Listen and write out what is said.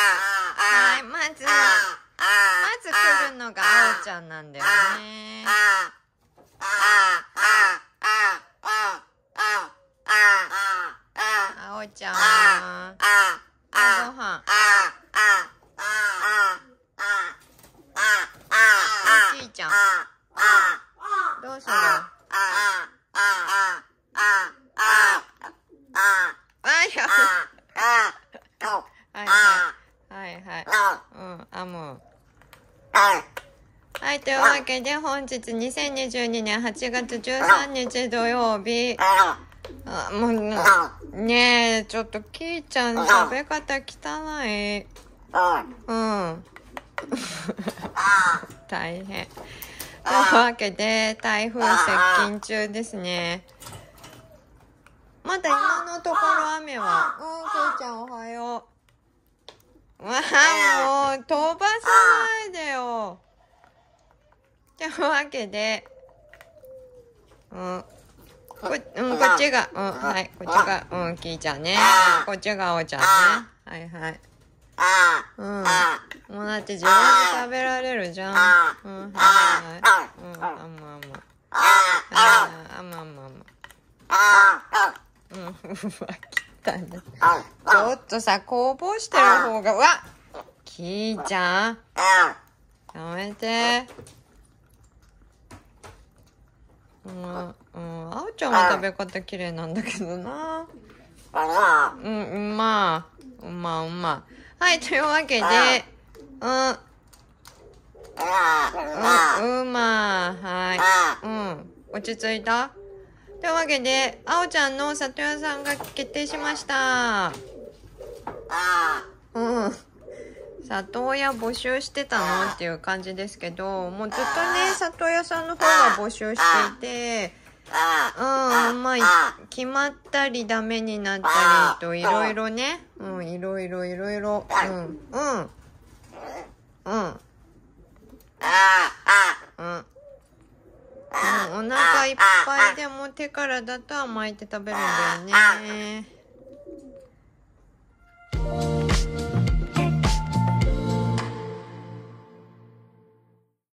はいまずまず来るのがあおちゃんなんだよねあおちゃんご飯おじいちゃんどうするああ、はいはいはいはい。うん、あ、もう。はい、というわけで本日2022年8月13日土曜日。あ、もう、ねえ、ちょっときーちゃん食べ方汚い。うん。大変。というわけで、台風接近中ですね。まだ今のところ雨は。うん、きーちゃんおはよう。わあ、もう、飛ばさないでよ。ってわけで、うん。こ、うん、こっちが、うん、はい、こっちが、うん、キーちゃんね。こっちがおーちゃんね。はいはい。うん。もうだって自分で食べられるじゃん。うん、はいはい。うん、あんまあんま。ああ、あんまあんまうん、うわ、きったんだ。ちょっとさ、こぼしてる方が、うわキーちゃん。やめて。うん、うん、あおちゃんは食べ方綺麗なんだけどな。うん、うまうまうまはい、というわけで、うん。う、うまはい。うん。落ち着いたというわけで、あおちゃんの里屋さんが決定しました。うん。里親募集してたのっていう感じですけど、もうずっとね、里親さんの方が募集していて、うん、まあ、決まったりダメになったりと、いろいろね、うん、いろいろいろいろ、うん、うん、うん。でも手からだと甘えて食べるんだよね。